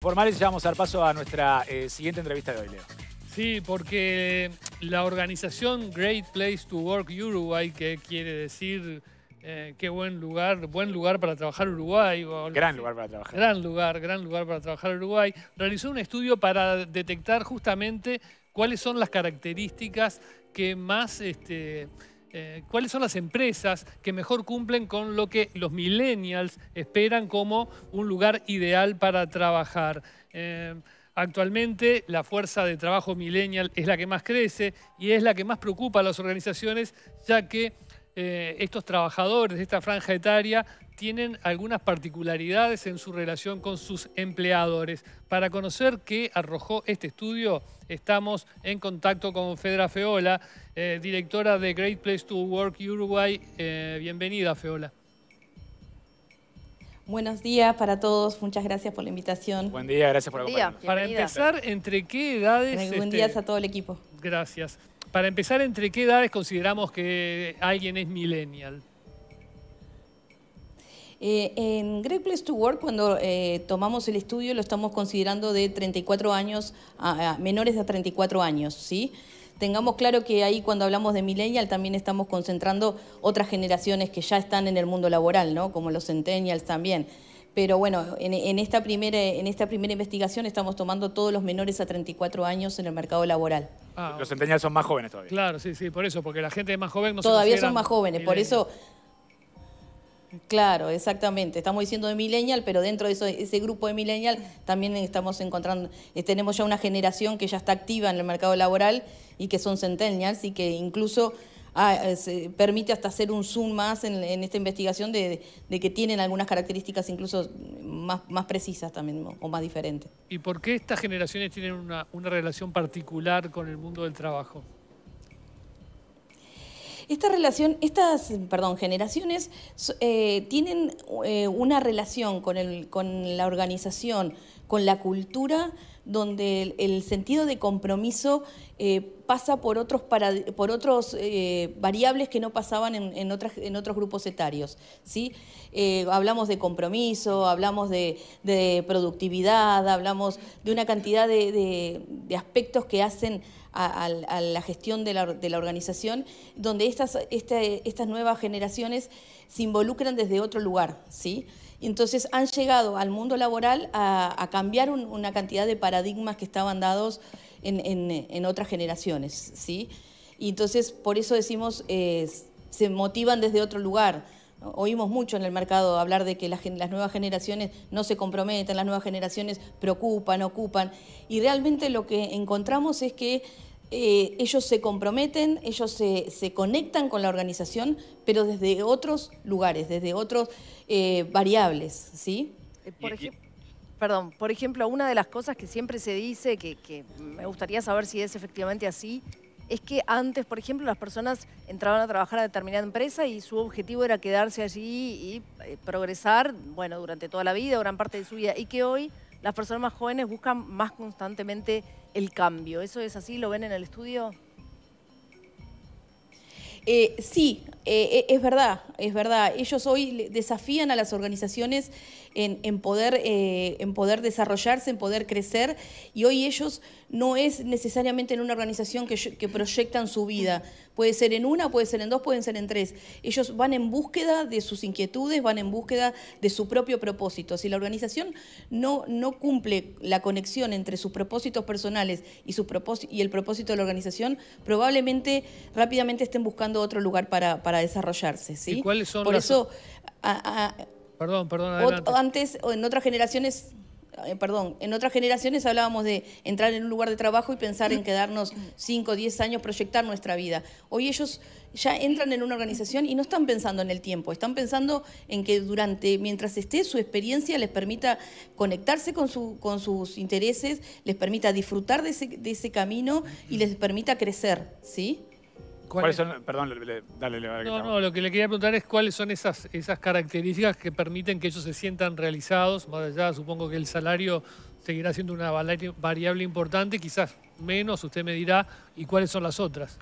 formales ya vamos a dar paso a nuestra eh, siguiente entrevista de hoy, Leo. Sí, porque la organización Great Place to Work Uruguay, que quiere decir eh, qué buen lugar, buen lugar para trabajar Uruguay. gran lugar para trabajar. Gran lugar, gran lugar para trabajar Uruguay. Realizó un estudio para detectar justamente cuáles son las características que más este, eh, cuáles son las empresas que mejor cumplen con lo que los millennials esperan como un lugar ideal para trabajar. Eh, actualmente la fuerza de trabajo millennial es la que más crece y es la que más preocupa a las organizaciones, ya que eh, estos trabajadores de esta franja etaria tienen algunas particularidades en su relación con sus empleadores. Para conocer qué arrojó este estudio, estamos en contacto con Fedra Feola, eh, directora de Great Place to Work Uruguay. Eh, bienvenida, Feola. Buenos días para todos, muchas gracias por la invitación. Buen día, gracias por acompañarnos. Para empezar, ¿entre qué edades? Buen este, días a todo el equipo. Gracias. Para empezar, ¿entre qué edades consideramos que alguien es millennial? Eh, en Great Place to Work, cuando eh, tomamos el estudio, lo estamos considerando de 34 años, a, menores de 34 años, ¿sí? Tengamos claro que ahí cuando hablamos de millennial también estamos concentrando otras generaciones que ya están en el mundo laboral, ¿no? Como los centennials también. Pero bueno, en, esta primera, en esta primera investigación estamos tomando todos los menores a 34 años en el mercado laboral. Ah, los centennials son más jóvenes todavía. Claro, sí, sí, por eso, porque la gente más joven no Todavía son más jóvenes, por eso Claro, exactamente. Estamos diciendo de millennial, pero dentro de ese grupo de millennial también estamos encontrando, eh, tenemos ya una generación que ya está activa en el mercado laboral y que son centennials y que incluso ah, eh, permite hasta hacer un zoom más en, esta investigación de, que tienen algunas características incluso más, precisas también o más diferentes. ¿Y por qué estas generaciones tienen una relación particular con el mundo del trabajo? Esta relación, estas, perdón, generaciones eh, tienen eh, una relación con, con la organización, con la cultura, donde el, sentido de compromiso eh, pasa por otros, por otros variables que no pasaban en, otras, en otros grupos etarios. ¿sí? hablamos de compromiso, hablamos de, productividad, hablamos de una cantidad de aspectos que hacen a, la gestión de la, organización, donde estas, este, estas nuevas generaciones se involucran desde otro lugar, ¿sí? Entonces han llegado al mundo laboral a, cambiar una cantidad de paradigmas que estaban dados en, otras generaciones, ¿sí? Y entonces por eso decimos, se motivan desde otro lugar. Oímos mucho en el mercado hablar de que las, las, nuevas generaciones no se comprometen, las nuevas generaciones preocupan, ocupan, y realmente lo que encontramos es que eh, ellos se comprometen, ellos se, se, conectan con la organización, pero desde otros lugares, desde otros eh, variables, ¿sí? Eh, por ejemplo, perdón, por ejemplo, una de las cosas que siempre se dice, que, que me gustaría saber si es efectivamente así, es que antes, por ejemplo, las personas entraban a trabajar a determinada empresa y su objetivo era quedarse allí y progresar, bueno, durante toda la vida, gran parte de su vida, y que hoy las personas más jóvenes buscan más constantemente el cambio. ¿Eso es así? ¿Lo ven en el estudio? Eh, sí, eh, eh, es verdad, es verdad. Ellos hoy desafían a las organizaciones en, poder, eh, en poder desarrollarse, en poder crecer, y hoy ellos no es necesariamente en una organización que, proyectan su vida. Puede ser en una, puede ser en dos, pueden ser en tres. Ellos van en búsqueda de sus inquietudes, van en búsqueda de su propio propósito. Si la organización no, no cumple la conexión entre sus propósitos personales y, y el propósito de la organización, probablemente rápidamente estén buscando otro lugar para, para desarrollarse. ¿sí? ¿Y cuáles son Por eso, perdón, perdón, antes, o en otras generaciones, eh, perdón, en otras generaciones hablábamos de entrar en un lugar de trabajo y pensar en quedarnos 5, 10 años, proyectar nuestra vida. Hoy ellos ya entran en una organización y no están pensando en el tiempo, están pensando en que durante, mientras esté, su experiencia les permita conectarse con, su, con sus intereses, les permita disfrutar de ese, de ese camino y les permita crecer, ¿sí? ¿Cuáles perdón, dale, No, no, lo que le quería preguntar es cuáles son esas, esas características que permiten que ellos se sientan realizados, más allá supongo que el salario seguirá siendo una variable importante, quizás menos, usted me dirá, y cuáles son las otras.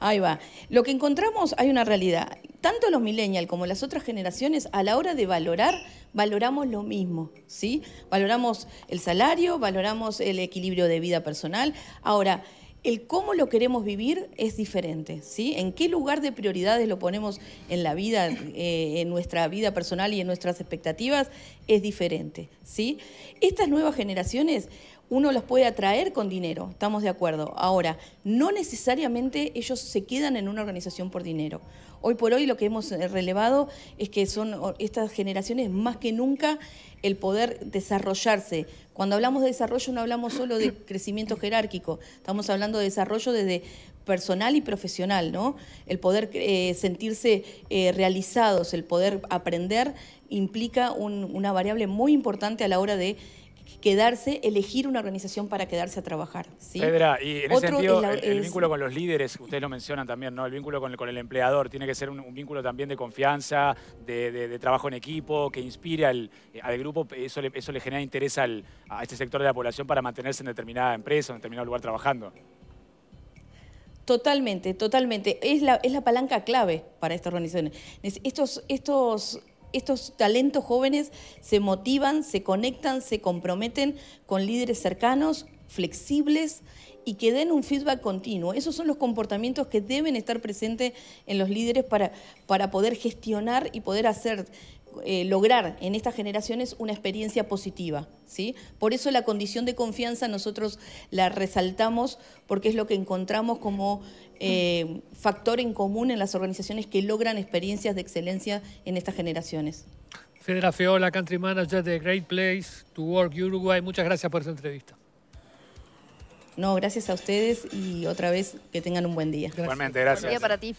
Ahí va. Lo que encontramos, hay una realidad. Tanto los millennials como las otras generaciones, a la hora de valorar, valoramos lo mismo, ¿sí? Valoramos el salario, valoramos el equilibrio de vida personal. Ahora, el cómo lo queremos vivir es diferente, ¿sí? En qué lugar de prioridades lo ponemos en la vida, eh, en nuestra vida personal y en nuestras expectativas es diferente, ¿sí? Estas nuevas generaciones uno los puede atraer con dinero, estamos de acuerdo. Ahora, no necesariamente ellos se quedan en una organización por dinero. Hoy por hoy lo que hemos eh, relevado es que son estas generaciones más que nunca el poder desarrollarse. Cuando hablamos de desarrollo no hablamos solo de crecimiento jerárquico, estamos hablando de desarrollo desde personal y profesional, ¿no? El poder eh, sentirse eh, realizados, el poder aprender implica una variable muy importante a la hora de quedarse, elegir una organización para quedarse a trabajar. Pedra, y en ese sentido, el, vínculo con los líderes, ustedes lo mencionan también, ¿no? El vínculo con el, empleador tiene que ser un, vínculo también de confianza, de, trabajo en equipo, que inspire eh, al, grupo, eso le, eso le genera interés a este sector de la población para mantenerse en determinada empresa, en determinado lugar trabajando. Totalmente, totalmente. Es la, es la palanca clave para esta organización. Estos, estos estos talentos jóvenes se motivan, se conectan, se comprometen con líderes cercanos, flexibles y que den un feedback continuo. Esos son los comportamientos que deben estar presentes en los líderes para, para poder gestionar y poder hacer eh, lograr en estas generaciones una experiencia positiva. ¿sí? Por eso la condición de confianza nosotros la resaltamos porque es lo que encontramos como eh, factor en común en las organizaciones que logran experiencias de excelencia en estas generaciones. Federa Feola, Country Manager de Great Place to Work Uruguay, muchas gracias por esta entrevista. No, gracias a ustedes y otra vez que tengan un buen día. Gracias. Buen día para ti.